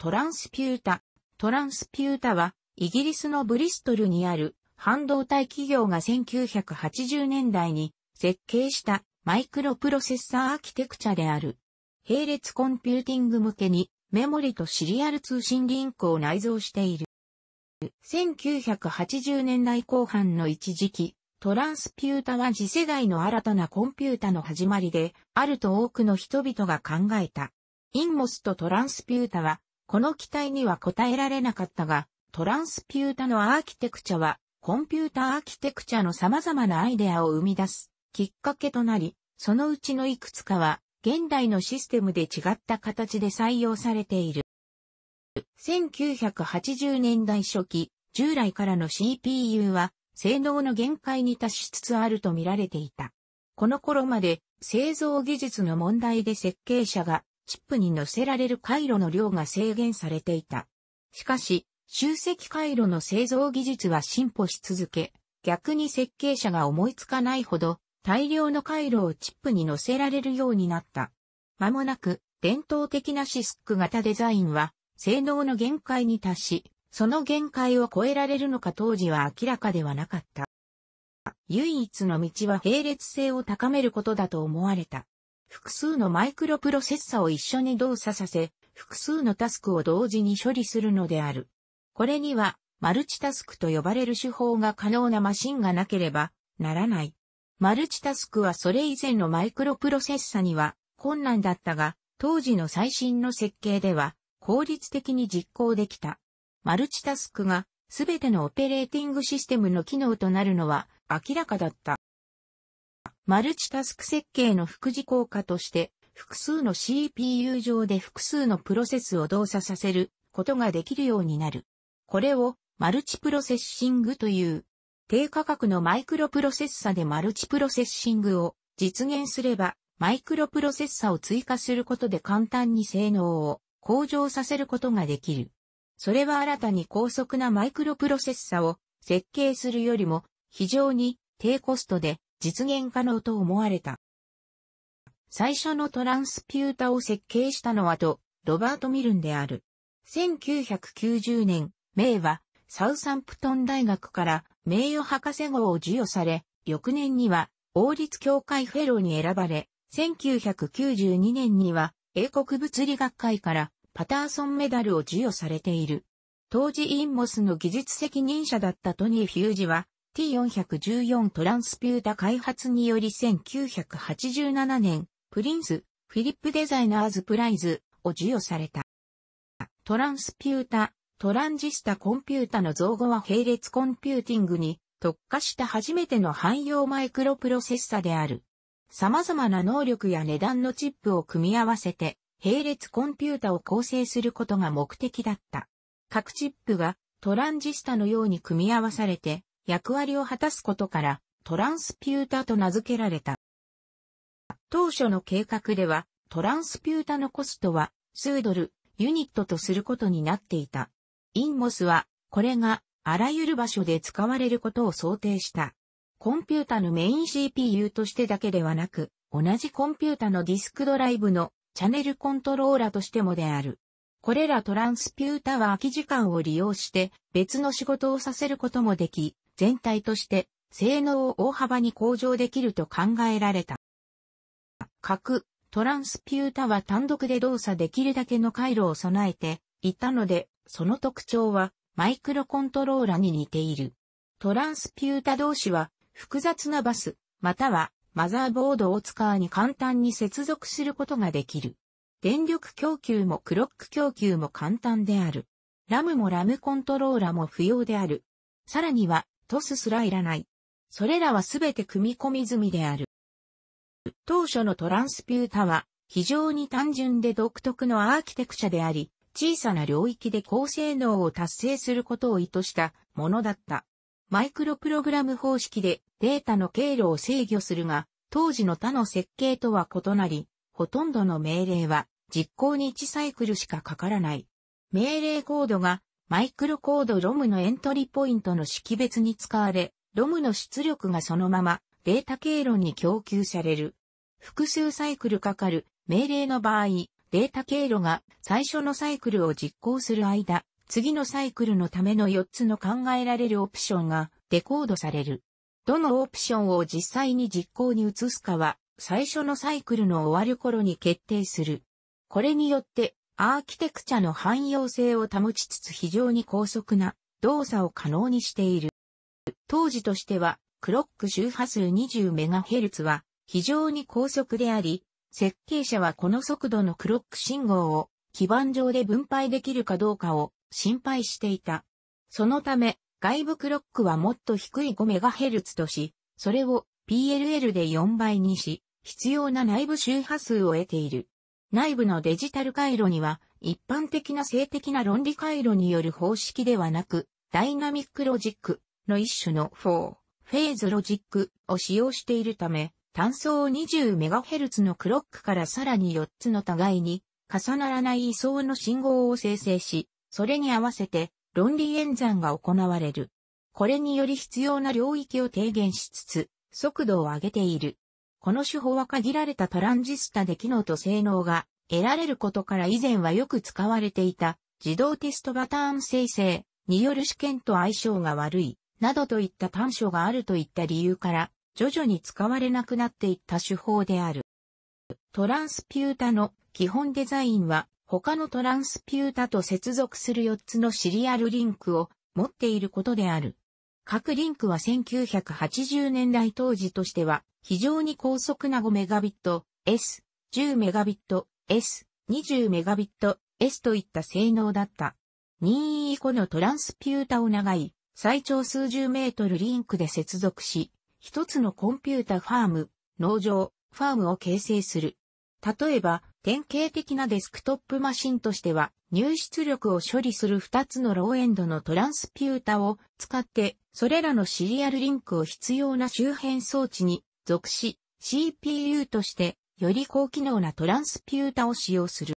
トランスピュータ。トランスピュータは、イギリスのブリストルにある半導体企業が1980年代に設計したマイクロプロセッサーアーキテクチャである。並列コンピューティング向けにメモリとシリアル通信リンクを内蔵している。1980年代後半の一時期、トランスピュータは次世代の新たなコンピュータの始まりで、あると多くの人々が考えた。インモスとトランスピュータはこの期待には応えられなかったが、トランスピュータのアーキテクチャは、コンピュータアーキテクチャの様々なアイデアを生み出すきっかけとなり、そのうちのいくつかは、現代のシステムで違った形で採用されている。1980年代初期、従来からの CPU は、性能の限界に達しつつあると見られていた。この頃まで製造技術の問題で設計者がチップに乗せられる回路の量が制限されていた。しかし、集積回路の製造技術は進歩し続け、逆に設計者が思いつかないほど大量の回路をチップに乗せられるようになった。間もなく伝統的なシスク型デザインは性能の限界に達し、その限界を超えられるのか当時は明らかではなかった。唯一の道は並列性を高めることだと思われた。複数のマイクロプロセッサを一緒に動作させ、複数のタスクを同時に処理するのである。これには、マルチタスクと呼ばれる手法が可能なマシンがなければならない。マルチタスクはそれ以前のマイクロプロセッサには困難だったが、当時の最新の設計では効率的に実行できた。マルチタスクがすべてのオペレーティングシステムの機能となるのは明らかだった。マルチタスク設計の副次効果として、複数の CPU 上で複数のプロセスを動作させることができるようになる。これをマルチプロセッシングという、低価格のマイクロプロセッサでマルチプロセッシングを実現すれば、マイクロプロセッサを追加することで簡単に性能を向上させることができる。それは新たに高速なマイクロプロセッサを設計するよりも非常に低コストで実現可能と思われた。最初のトランスピュータを設計したのはと、ロバート・ミルンである。1990年、名はサウサンプトン大学から名誉博士号を授与され、翌年には王立協会フェローに選ばれ、1992年には英国物理学会からパターソンメダルを授与されている。当時インモスの技術責任者だったトニー・ヒュージは、T414 トランスピュータ開発により1987年、プリンス、フィリップデザイナーズプライズを授与された。トランスピュータ、トランジスタコンピュータの造語は並列コンピューティングに特化した初めての汎用マイクロプロセッサである。様々な能力や値段のチップを組み合わせて、並列コンピュータを構成することが目的だった。各チップがトランジスタのように組み合わされて、役割を果たすことから、トランスピュータと名付けられた。当初の計画では、トランスピュータのコストは、数ドル、ユニットとすることになっていた。インモスは、これが、あらゆる場所で使われることを想定した。コンピュータのメイン CPU としてだけではなく、同じコンピュータのディスクドライブのチャネルコントローラとしてもである。これらトランスピュータは空き時間を利用して別の仕事をさせることもでき、全体として性能を大幅に向上できると考えられた。核、トランスピュータは単独で動作できるだけの回路を備えていたので、その特徴はマイクロコントローラに似ている。トランスピュータ同士は複雑なバス、またはマザーボードを使わに簡単に接続することができる。電力供給もクロック供給も簡単である。ラムもラムコントローラも不要である。さらにはトスすらいらない。それらはすべて組み込み済みである。当初のトランスピュータは、非常に単純で独特のアーキテクチャであり、小さな領域で高性能を達成することを意図したものだった。マイクロプログラム方式でデータの経路を制御するが、当時の他の設計とは異なり、ほとんどの命令は実行に1サイクルしかかからない。命令コードがマイクロコード ROM のエントリーポイントの識別に使われ、ROM の出力がそのまま、データ経路に供給される。複数サイクルかかる命令の場合、データ経路が最初のサイクルを実行する間、次のサイクルのための4つの考えられるオプションがデコードされる。どのオプションを実際に実行に移すかは、最初のサイクルの終わる頃に決定する。これによってアーキテクチャの汎用性を保ちつつ非常に高速な動作を可能にしている。当時としては、クロック周波数 20MHz は非常に高速であり、設計者はこの速度のクロック信号を基板上で分配できるかどうかを心配していた。そのため、外部クロックはもっと低い 5MHz とし、それを PLL で4倍にし、必要な内部周波数を得ている。内部のデジタル回路には、一般的な性的な論理回路による方式ではなく、ダイナミックロジックの一種の4フェーズロジックを使用しているため、単層 20MHz のクロックからさらに4つの互いに重ならない位相の信号を生成し、それに合わせて論理演算が行われる。これにより必要な領域を低減しつつ、速度を上げている。この手法は限られたトランジスタで機能と性能が得られることから以前はよく使われていた自動テストパターン生成による試験と相性が悪いなどといった短所があるといった理由から徐々に使われなくなっていった手法である。トランスピュータの基本デザインは他のトランスピュータと接続する4つのシリアルリンクを持っていることである。各リンクは1980年代当時としては非常に高速な5 m b ト s 1 0 m b ト s 2 0 m b ト s といった性能だった。任意以降のトランスピュータを長い、最長数十メートルリンクで接続し、一つのコンピュータファーム、農場、ファームを形成する。例えば、典型的なデスクトップマシンとしては、入出力を処理する二つのローエンドのトランスピュータを使って、それらのシリアルリンクを必要な周辺装置に属し、CPU として、より高機能なトランスピュータを使用する。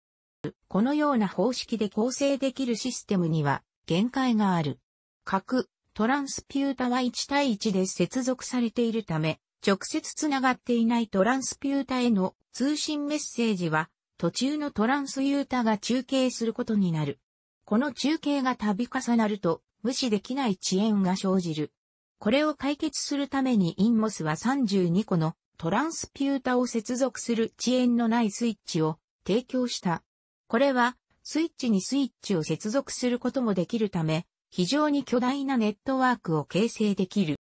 このような方式で構成できるシステムには限界がある。各トランスピュータは1対1で接続されているため、直接つながっていないトランスピュータへの通信メッセージは、途中のトランスユータが中継することになる。この中継が度重なると、無視できない遅延が生じる。これを解決するためにインモスは32個のトランスピュータを接続する遅延のないスイッチを提供した。これはスイッチにスイッチを接続することもできるため、非常に巨大なネットワークを形成できる。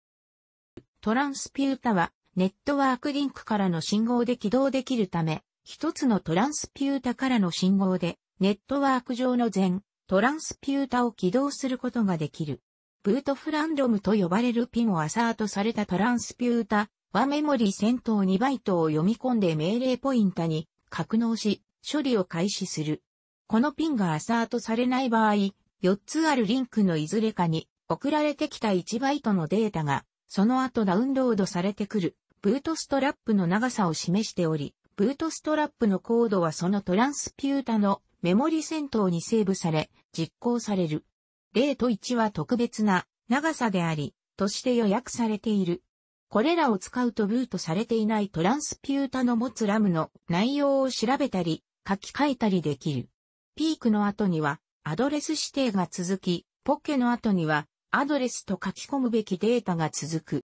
トランスピュータはネットワークリンクからの信号で起動できるため、一つのトランスピュータからの信号で、ネットワーク上の全トランスピュータを起動することができる。ブートフランドムと呼ばれるピンをアサートされたトランスピュータはメモリ先頭2バイトを読み込んで命令ポインタに格納し、処理を開始する。このピンがアサートされない場合、4つあるリンクのいずれかに送られてきた1バイトのデータが、その後ダウンロードされてくる、ブートストラップの長さを示しており、ブートストラップのコードはそのトランスピュータのメモリ先頭にセーブされ、実行される。0と1は特別な長さであり、として予約されている。これらを使うとブートされていないトランスピュータの持つラムの内容を調べたり、書き換えたりできる。ピークの後には、アドレス指定が続き、ポッケの後には、アドレスと書き込むべきデータが続く。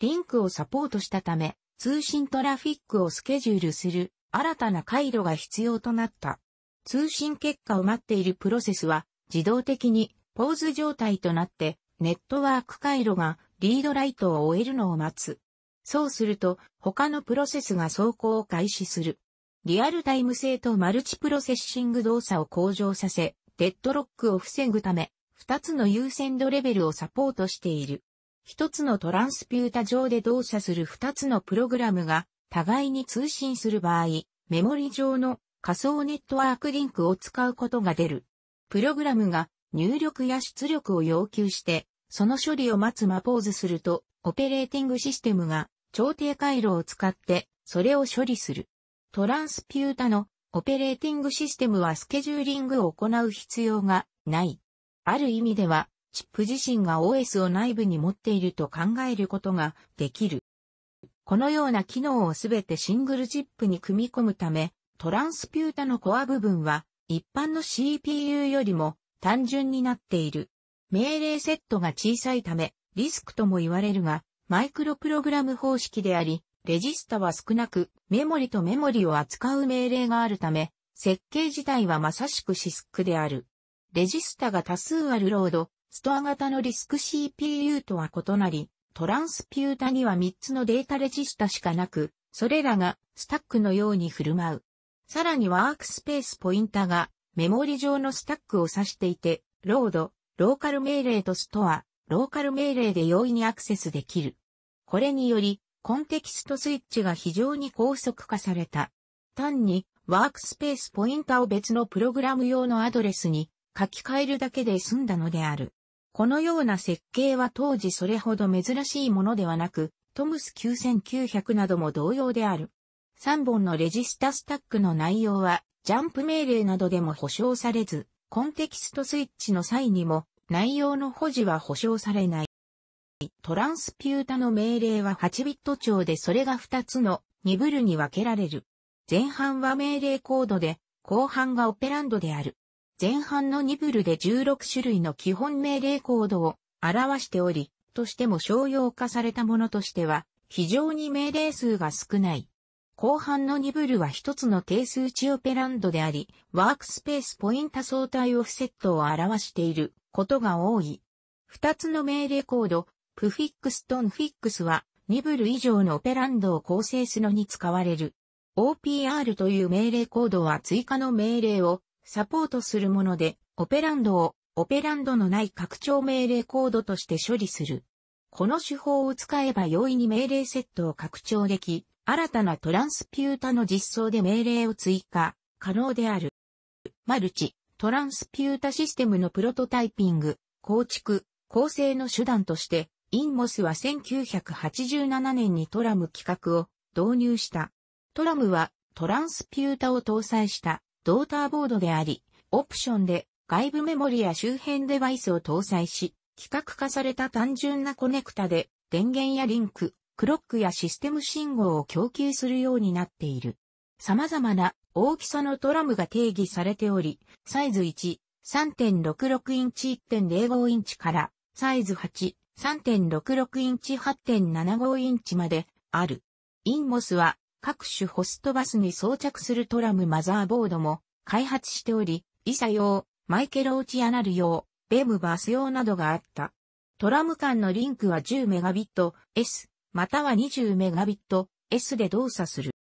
リンクをサポートしたため、通信トラフィックをスケジュールする新たな回路が必要となった。通信結果を待っているプロセスは自動的にポーズ状態となって、ネットワーク回路がリードライトを終えるのを待つ。そうすると、他のプロセスが走行を開始する。リアルタイム性とマルチプロセッシング動作を向上させ、デッドロックを防ぐため、二つの優先度レベルをサポートしている。一つのトランスピュータ上で動作する二つのプログラムが互いに通信する場合、メモリ上の仮想ネットワークリンクを使うことが出る。プログラムが入力や出力を要求して、その処理を待つマポーズすると、オペレーティングシステムが調停回路を使ってそれを処理する。トランスピュータのオペレーティングシステムはスケジューリングを行う必要がない。ある意味では、チップ自身が OS を内部に持っていると考えることができる。このような機能をすべてシングルチップに組み込むため、トランスピュータのコア部分は一般の CPU よりも単純になっている。命令セットが小さいため、リスクとも言われるが、マイクロプログラム方式であり、レジスタは少なく、メモリとメモリを扱う命令があるため、設計自体はまさしくシスクである。レジスタが多数あるロード、ストア型のリスク CPU とは異なり、トランスピュータには3つのデータレジスタしかなく、それらがスタックのように振る舞う。さらにワークスペースポインタがメモリ上のスタックを指していて、ロード、ローカル命令とストア、ローカル命令で容易にアクセスできる。これにより、コンテキストスイッチが非常に高速化された。単に、ワークスペースポインタを別のプログラム用のアドレスに書き換えるだけで済んだのである。このような設計は当時それほど珍しいものではなく、トムス9900なども同様である。3本のレジスタスタックの内容はジャンプ命令などでも保証されず、コンテキストスイッチの際にも内容の保持は保証されない。トランスピュータの命令は8ビット調でそれが2つの2ブルに分けられる。前半は命令コードで、後半がオペランドである。前半の2ブルで16種類の基本命令コードを表しており、としても商用化されたものとしては、非常に命令数が少ない。後半のニブルは一つの定数値オペランドであり、ワークスペースポインタ相対オフセットを表していることが多い。二つの命令コード、プフィックスとンフィックスはニブル以上のオペランドを構成するのに使われる。OPR という命令コードは追加の命令をサポートするもので、オペランドをオペランドのない拡張命令コードとして処理する。この手法を使えば容易に命令セットを拡張でき、新たなトランスピュータの実装で命令を追加、可能である。マルチ、トランスピュータシステムのプロトタイピング、構築、構成の手段として、インモスは1987年にトラム企画を導入した。トラムはトランスピュータを搭載したドーターボードであり、オプションで外部メモリや周辺デバイスを搭載し、規格化された単純なコネクタで電源やリンク、クロックやシステム信号を供給するようになっている。様々な大きさのトラムが定義されており、サイズ1、3.66インチ1.05インチから、サイズ8、3.66インチ8.75インチまである。インモスは各種ホストバスに装着するトラムマザーボードも開発しており、イサ用、マイケローチアナル用、ベムバス用などがあった。トラム間のリンクは1 0ビット、s または 20Mbps で動作する。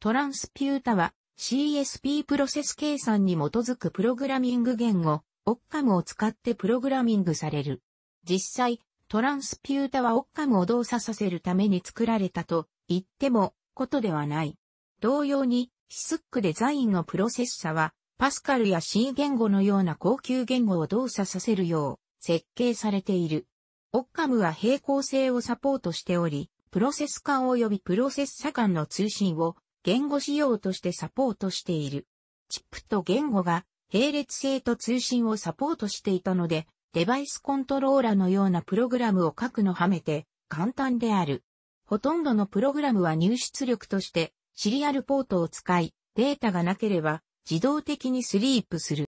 トランスピュータは CSP プロセス計算に基づくプログラミング言語、オッカムを使ってプログラミングされる。実際、トランスピュータはオッカムを動作させるために作られたと言ってもことではない。同様に、シスックデザインのプロセッサは、パスカルや C 言語のような高級言語を動作させるよう設計されている。オッカムは平行性をサポートしており、プロセス間及びプロセッサ間の通信を言語仕様としてサポートしている。チップと言語が並列性と通信をサポートしていたので、デバイスコントローラのようなプログラムを書くのはめて簡単である。ほとんどのプログラムは入出力としてシリアルポートを使い、データがなければ自動的にスリープする。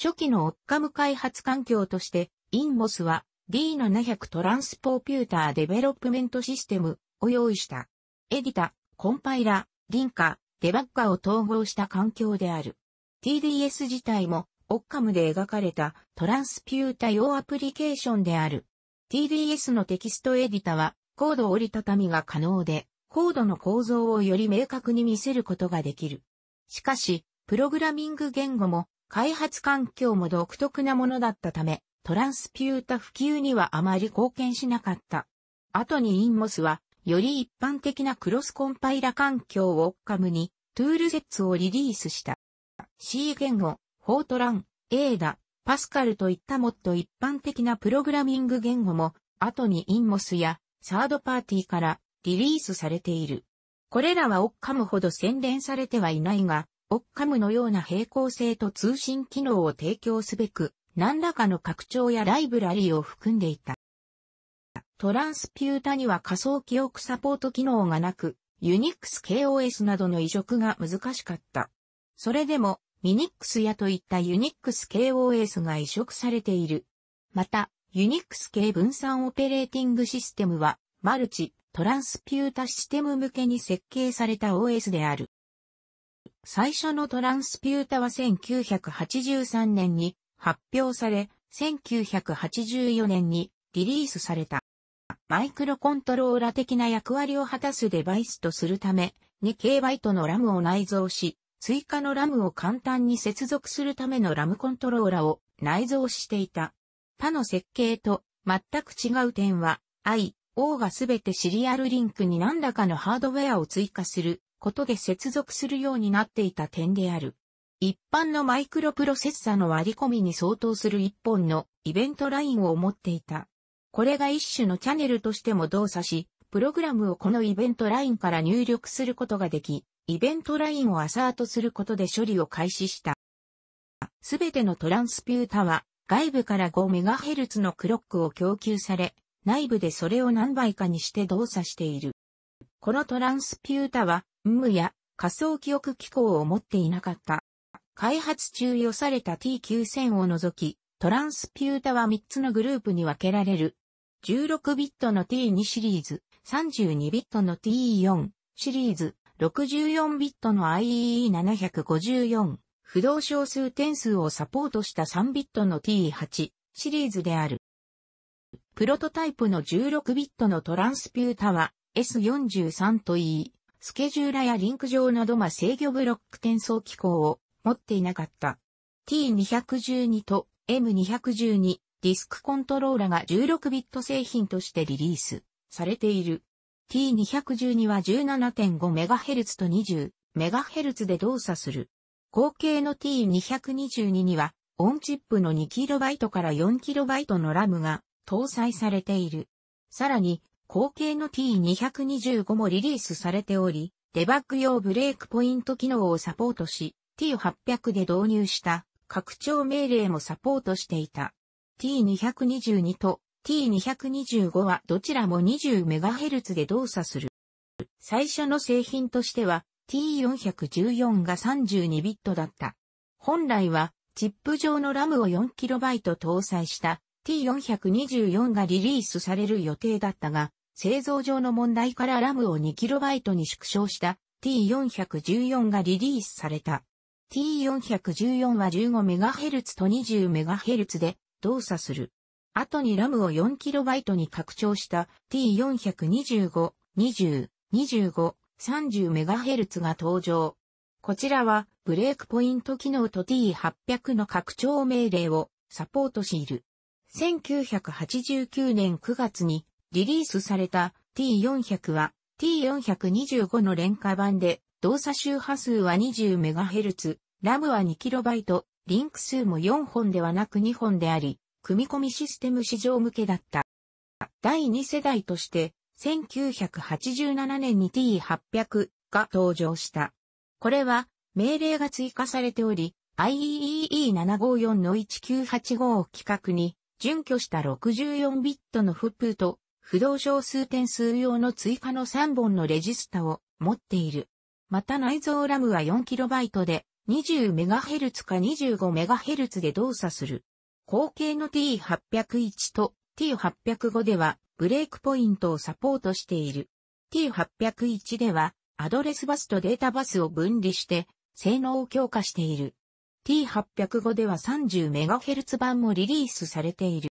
初期のオッカム開発環境として、インモスは D700 トランスポーピューターデベロップメントシステムを用意した。エディタ、コンパイラ、リンカ、デバッカを統合した環境である。TDS 自体もオッカムで描かれたトランスピュータ用アプリケーションである。TDS のテキストエディタはコード折りたたみが可能で、コードの構造をより明確に見せることができる。しかし、プログラミング言語も開発環境も独特なものだったため、トランスピュータ普及にはあまり貢献しなかった。後にインモスは、より一般的なクロスコンパイラ環境をオッカムに、トゥールセッツをリリースした。C 言語、フォートラン、エーダ、パスカルといったもっと一般的なプログラミング言語も、後にインモスやサードパーティーからリリースされている。これらはオッカムほど洗練されてはいないが、オッカムのような平行性と通信機能を提供すべく、何らかの拡張やライブラリーを含んでいた。トランスピュータには仮想記憶サポート機能がなく、ユニックス KOS などの移植が難しかった。それでも、ミニックスやといったユニックス KOS が移植されている。また、ユニックス系分散オペレーティングシステムは、マルチ、トランスピュータシステム向けに設計された OS である。最初のトランスピュータは1983年に発表され、1984年にリリースされた。マイクロコントローラ的な役割を果たすデバイスとするため、2K バイトのラムを内蔵し、追加のラムを簡単に接続するためのラムコントローラを内蔵していた。他の設計と全く違う点は、I、O がすべてシリアルリンクに何らかのハードウェアを追加することで接続するようになっていた点である。一般のマイクロプロセッサの割り込みに相当する一本のイベントラインを持っていた。これが一種のチャンネルとしても動作し、プログラムをこのイベントラインから入力することができ、イベントラインをアサートすることで処理を開始した。すべてのトランスピュータは外部から 5MHz のクロックを供給され、内部でそれを何倍かにして動作している。このトランスピュータは、無や仮想記憶機構を持っていなかった。開発中予された T9000 を除き、トランスピュータは3つのグループに分けられる。16ビットの T2 シリーズ、32ビットの T4 シリーズ、64ビットの IEE754、不動小数点数をサポートした3ビットの T8 シリーズである。プロトタイプの16ビットのトランスピュータは S43 といい、スケジューラやリンク上などま制御ブロック転送機構を持っていなかった。T212 と M212 ディスクコントローラが16ビット製品としてリリースされている。T212 は 17.5MHz と 20MHz で動作する。後継の T222 には、オンチップの 2KB から 4KB のラムが搭載されている。さらに、後継の T225 もリリースされており、デバッグ用ブレークポイント機能をサポートし、T800 で導入した拡張命令もサポートしていた。T222 と T225 はどちらも 20MHz で動作する。最初の製品としては T414 が 32bit だった。本来はチップ上のラムを 4KB 搭載した T424 がリリースされる予定だったが、製造上の問題からラムを 2KB に縮小した T414 がリリースされた。T414 は 15MHz と 20MHz で動作する。後にラムを 4KB に拡張した T425、20、25、30MHz が登場。こちらはブレークポイント機能と T800 の拡張命令をサポートしている。1989年9月にリリースされた T400 は T425 の廉価版で動作周波数は 20MHz、ラムは 2KB、リンク数も4本ではなく2本であり、組み込みシステム市場向けだった。第2世代として、1987年に T800 が登場した。これは、命令が追加されており、IEEE754 の1985を規格に、準拠した64ビットのフップと、不動小数点数用の追加の3本のレジスタを持っている。また内蔵ラムは 4KB で 20MHz か 25MHz で動作する。後継の T801 と T805 ではブレイクポイントをサポートしている。T801 ではアドレスバスとデータバスを分離して性能を強化している。T805 では 30MHz 版もリリースされている。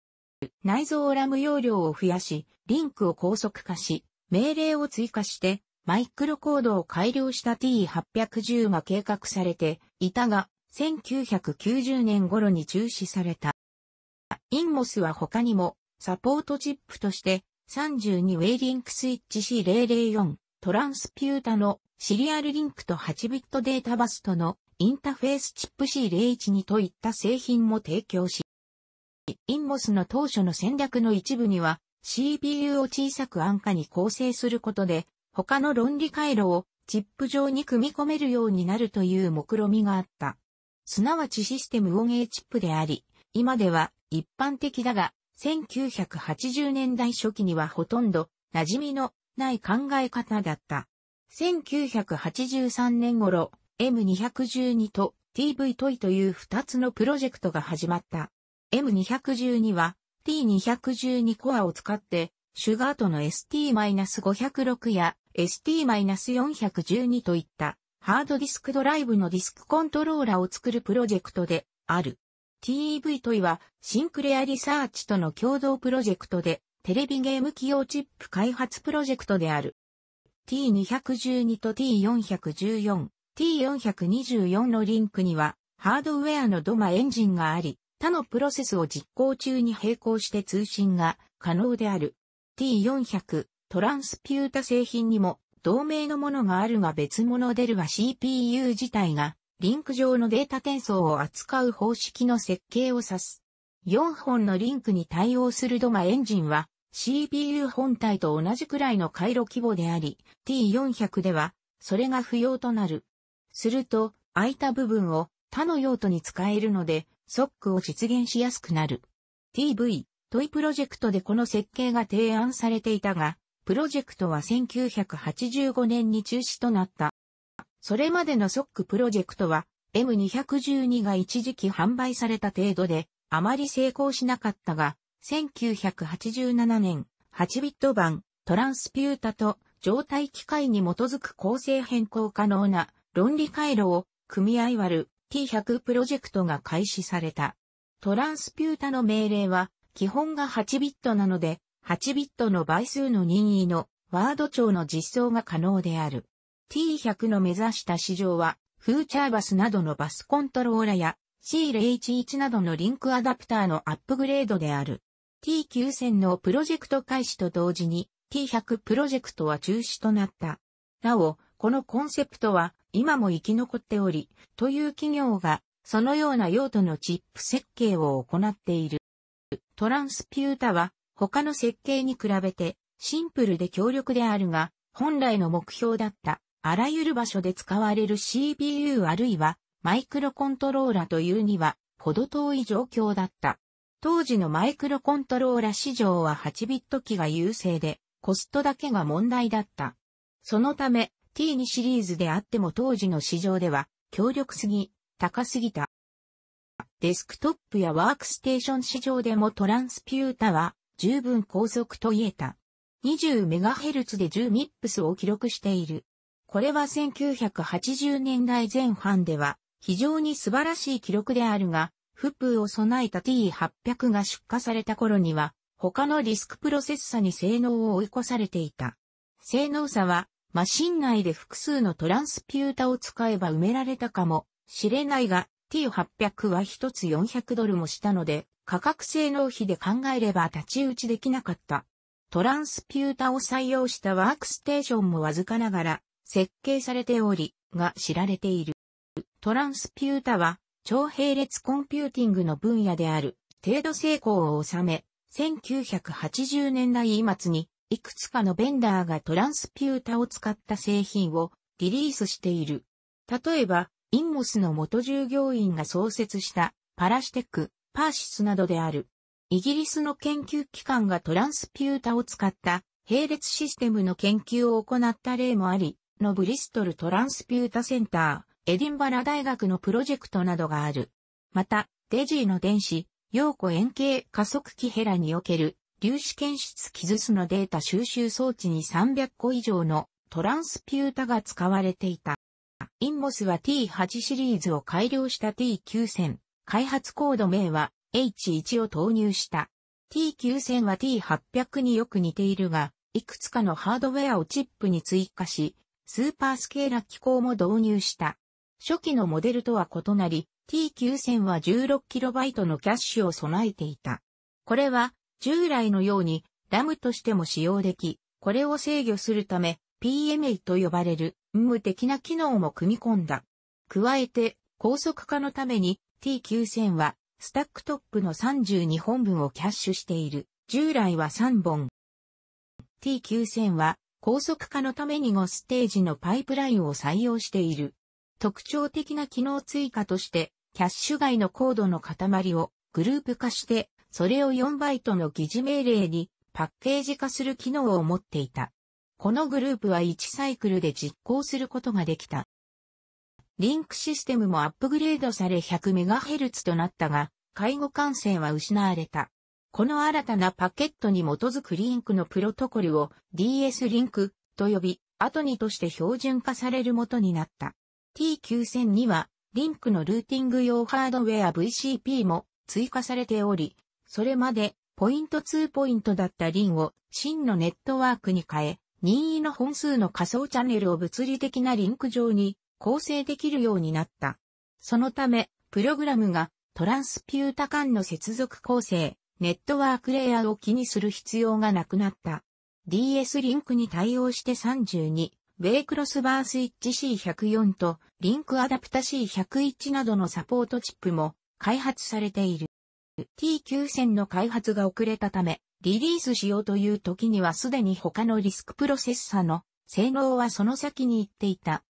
内蔵ラム容量を増やし、リンクを高速化し、命令を追加してマイクロコードを改良した T810 が計画されていたが、1990年頃に中止された。インモスは他にもサポートチップとして32ウェイリンクスイッチ C004 トランスピュータのシリアルリンクと8ビットデータバスとのインターフェースチップ C012 といった製品も提供し、インモスの当初の戦略の一部には CPU を小さく安価に構成することで他の論理回路をチップ上に組み込めるようになるという目論みがあった。すなわちシステムオンエチップであり、今では一般的だが、1980年代初期にはほとんど馴染みのない考え方だった。1983年頃、M212 と TV トイという2つのプロジェクトが始まった。M212 は T212 コアを使って、シュガートの ST-506 や ST-412 といったハードディスクドライブのディスクコントローラを作るプロジェクトである。TEV トイはシンクレアリサーチとの共同プロジェクトでテレビゲーム起用チップ開発プロジェクトである。T212 と T414、T424 のリンクにはハードウェアのドマエンジンがあり、他のプロセスを実行中に並行して通信が可能である。T400、トランスピュータ製品にも同名のものがあるが別物出るは CPU 自体がリンク上のデータ転送を扱う方式の設計を指す。4本のリンクに対応するドマエンジンは CPU 本体と同じくらいの回路規模であり、T400 ではそれが不要となる。すると、空いた部分を他の用途に使えるので、ソックを実現しやすくなる。TV、トイプロジェクトでこの設計が提案されていたが、プロジェクトは1985年に中止となった。それまでのソックプロジェクトは M212 が一時期販売された程度であまり成功しなかったが、1987年8ビット版トランスピュータと状態機械に基づく構成変更可能な論理回路を組合割る T100 プロジェクトが開始された。トランスピュータの命令は基本が8ビットなので8ビットの倍数の任意のワード長の実装が可能である。T100 の目指した市場は、フーチャーバスなどのバスコントローラや C0H1 などのリンクアダプターのアップグレードである。T9000 のプロジェクト開始と同時に T100 プロジェクトは中止となった。なお、このコンセプトは今も生き残っており、という企業がそのような用途のチップ設計を行っている。トランスピュータは他の設計に比べてシンプルで強力であるが、本来の目標だったあらゆる場所で使われる CPU あるいはマイクロコントローラというにはほど遠い状況だった。当時のマイクロコントローラ市場は8ビット機が優勢で、コストだけが問題だった。そのため、T2 シリーズであっても当時の市場では、強力すぎ、高すぎた。デスクトップやワークステーション市場でもトランスピュータは、十分高速と言えた。20MHz で1 0 m i p s を記録している。これは1980年代前半では非常に素晴らしい記録であるが、フプーを備えた T800 が出荷された頃には、他のディスクプロセッサに性能を追い越されていた。性能差は、マシン内で複数のトランスピュータを使えば埋められたかもしれないが、T800 は一つ400ドルもしたので、価格性能比で考えれば立ち打ちできなかった。トランスピュータを採用したワークステーションもわずかながら設計されており、が知られている。トランスピュータは超並列コンピューティングの分野である程度成功を収め、1980年代末にいくつかのベンダーがトランスピュータを使った製品をリリースしている。例えば、インモスの元従業員が創設したパラシテックパーシスなどである。イギリスの研究機関がトランスピュータを使った並列システムの研究を行った例もあり、のブリストルトランスピュータセンター、エディンバラ大学のプロジェクトなどがある。また、デジーの電子、陽子円形加速器ヘラにおける粒子検出傷すのデータ収集装置に300個以上のトランスピュータが使われていた。インモスは T8 シリーズを改良した T9000、開発コード名は H1 を投入した。T9000 は T800 によく似ているが、いくつかのハードウェアをチップに追加し、スーパースケーラ機構も導入した。初期のモデルとは異なり、T9000 は 16KB のキャッシュを備えていた。これは、従来のように、ラムとしても使用でき、これを制御するため、PMA と呼ばれる、無的な機能も組み込んだ。加えて、高速化のために、T9000 は、スタックトップの32本分をキャッシュしている。従来は3本。T9000 は、高速化のために5ステージのパイプラインを採用している。特徴的な機能追加として、キャッシュ外のコードの塊をグループ化して、それを4バイトの疑似命令にパッケージ化する機能を持っていた。このグループは1サイクルで実行することができた。リンクシステムもアップグレードされ 100MHz となったが、介護感染は失われた。この新たなパケットに基づくリンクのプロトコルを DS リンクと呼び、後にとして標準化される元になった。t 9 0 0には、リンクのルーティング用ハードウェア VCP も追加されており、それまでポイント2ポイントだったリンを真のネットワークに変え、任意の本数の仮想チャンネルを物理的なリンク上に構成できるようになった。そのため、プログラムがトランスピュータ間の接続構成、ネットワークレイヤーを気にする必要がなくなった。DS リンクに対応して32、ウェイクロスバースイッチ C104 とリンクアダプタ C101 などのサポートチップも開発されている。T9000 の開発が遅れたため、リリースしようという時にはすでに他のリスクプロセッサの性能はその先に行っていた。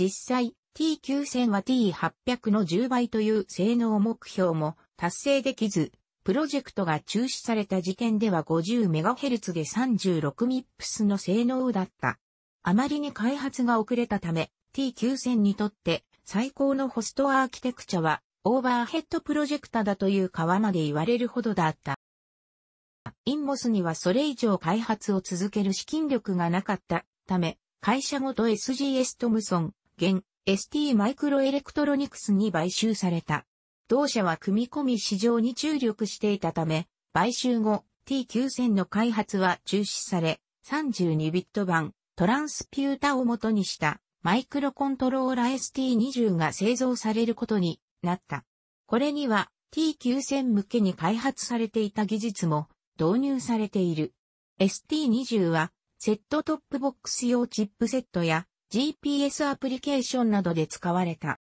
実際、T9000 は T800 の10倍という性能目標も達成できず、プロジェクトが中止された時点では 50MHz で 36MIPS の性能だった。あまりに開発が遅れたため、T9000 にとって最高のホストアーキテクチャはオーバーヘッドプロジェクタだという川まで言われるほどだった。インモスにはそれ以上開発を続ける資金力がなかったため、会社ごと SGS トムソン、現 ST マイクロエレクトロニクスに買収された。同社は組み込み市場に注力していたため、買収後 T9000 の開発は中止され、32ビット版トランスピュータを元にしたマイクロコントローラ ST20 が製造されることになった。これには T9000 向けに開発されていた技術も導入されている。ST20 はセットトップボックス用チップセットや GPS アプリケーションなどで使われた。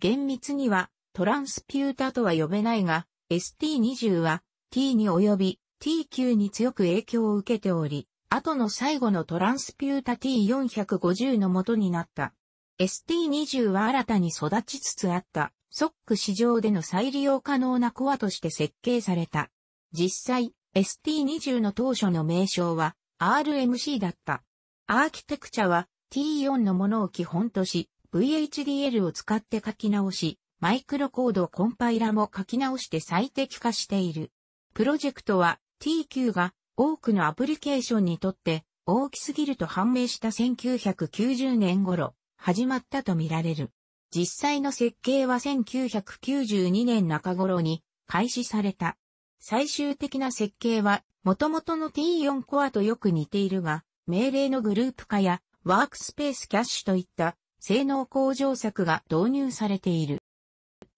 厳密にはトランスピュータとは呼べないが、ST20 は T に及び T9 に強く影響を受けており、後の最後のトランスピュータ T450 の元になった。ST20 は新たに育ちつつあった、ソック市場での再利用可能なコアとして設計された。実際、ST20 の当初の名称は RMC だった。アーキテクチャは T4 のものを基本とし、VHDL を使って書き直し、マイクロコードコンパイラも書き直して最適化している。プロジェクトは TQ が多くのアプリケーションにとって大きすぎると判明した1990年頃、始まったとみられる。実際の設計は1992年中頃に開始された。最終的な設計は元々の T4 コアとよく似ているが、命令のグループ化やワークスペースキャッシュといった性能向上策が導入されている。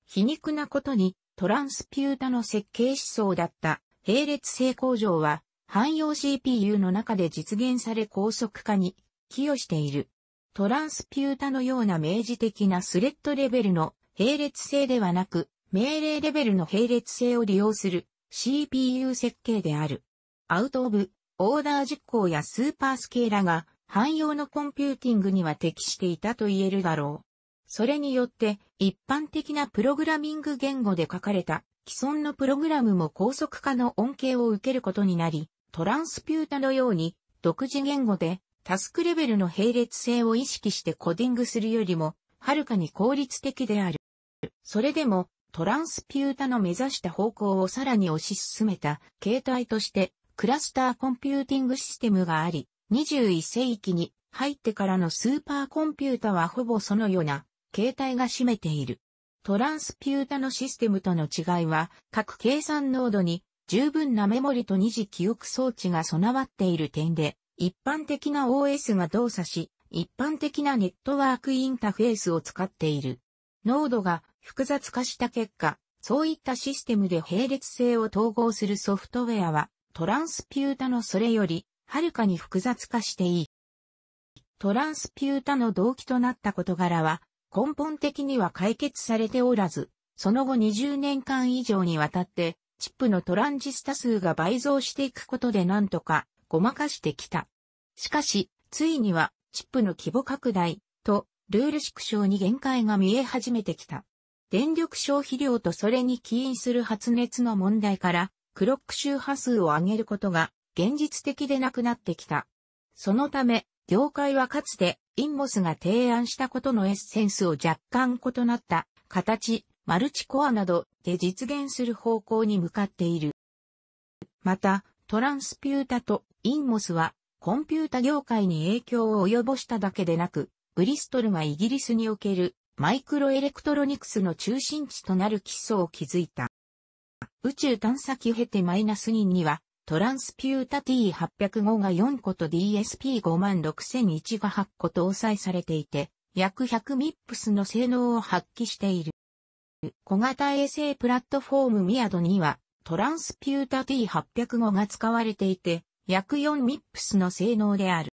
皮肉なことにトランスピュータの設計思想だった並列性向上は汎用 CPU の中で実現され高速化に寄与している。トランスピュータのような明示的なスレッドレベルの並列性ではなく命令レベルの並列性を利用する CPU 設計である。アウトオブ、オーダー実行やスーパースケーラが汎用のコンピューティングには適していたと言えるだろう。それによって、一般的なプログラミング言語で書かれた既存のプログラムも高速化の恩恵を受けることになり、トランスピュータのように独自言語でタスクレベルの並列性を意識してコディングするよりも、はるかに効率的である。それでも、トランスピュータの目指した方向をさらに推し進めた形態として、クラスターコンピューティングシステムがあり、21世紀に入ってからのスーパーコンピュータはほぼそのような形態が占めている。トランスピュータのシステムとの違いは、各計算濃度に十分なメモリと二次記憶装置が備わっている点で、一般的な OS が動作し、一般的なネットワークインターフェースを使っている。濃度が複雑化した結果、そういったシステムで並列性を統合するソフトウェアは、トランスピュータのそれよりはるかに複雑化していい。トランスピュータの動機となった事柄は、根本的には解決されておらず、その後20年間以上にわたって、チップのトランジスタ数が倍増していくことで何とかごまかしてきた。しかし、ついには、チップの規模拡大とルール縮小に限界が見え始めてきた。電力消費量とそれに起因する発熱の問題から、クロック周波数を上げることが現実的でなくなってきた。そのため、業界はかつてインモスが提案したことのエッセンスを若干異なった形、マルチコアなどで実現する方向に向かっている。また、トランスピュータとインモスはコンピュータ業界に影響を及ぼしただけでなく、ブリストルがイギリスにおけるマイクロエレクトロニクスの中心地となる基礎を築いた。宇宙探査機ヘテ -2 にはトランスピュータ T805 が4個と DSP56001 が8個搭載されていて、約100ミッ p スの性能を発揮している。小型衛星プラットフォームミアドには、トランスピュータ T805 が使われていて、約4ミッ p スの性能である。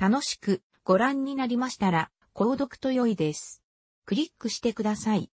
楽しくご覧になりましたら、購読と良いです。クリックしてください。